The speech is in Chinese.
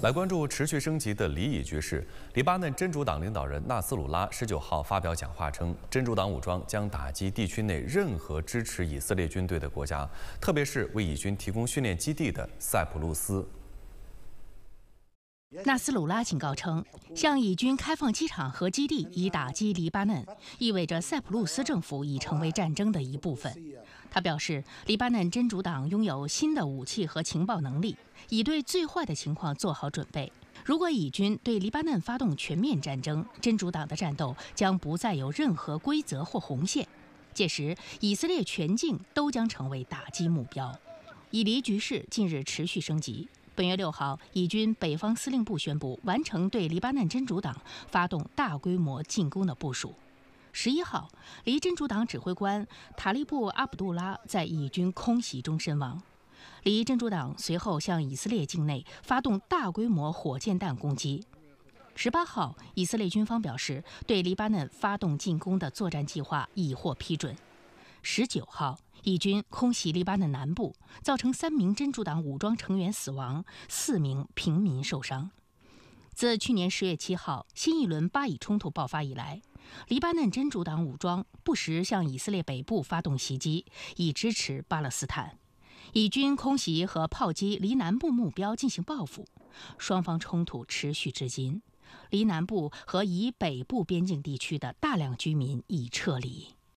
来关注持续升级的黎以局势。黎巴嫩真主党领导人纳斯鲁拉十九号发表讲话称，真主党武装将打击地区内任何支持以色列军队的国家，特别是为以军提供训练基地的塞浦路斯。纳斯鲁拉警告称，向以军开放机场和基地以打击黎巴嫩，意味着塞浦路斯政府已成为战争的一部分。他表示，黎巴嫩真主党拥有新的武器和情报能力，已对最坏的情况做好准备。如果以军对黎巴嫩发动全面战争，真主党的战斗将不再有任何规则或红线。届时，以色列全境都将成为打击目标。以黎局势近日持续升级。本月六号，以军北方司令部宣布完成对黎巴嫩真主党发动大规模进攻的部署。十一号，黎真主党指挥官塔利布·阿卜杜拉在以军空袭中身亡。黎真主党随后向以色列境内发动大规模火箭弹攻击。十八号，以色列军方表示对黎巴嫩发动进攻的作战计划已获批准。十九号。以军空袭黎巴嫩南部，造成三名真主党武装成员死亡，四名平民受伤。自去年十月七号新一轮巴以冲突爆发以来，黎巴嫩真主党武装不时向以色列北部发动袭击，以支持巴勒斯坦。以军空袭和炮击黎南部目标进行报复，双方冲突持续至今。黎南部和以北部边境地区的大量居民已撤离。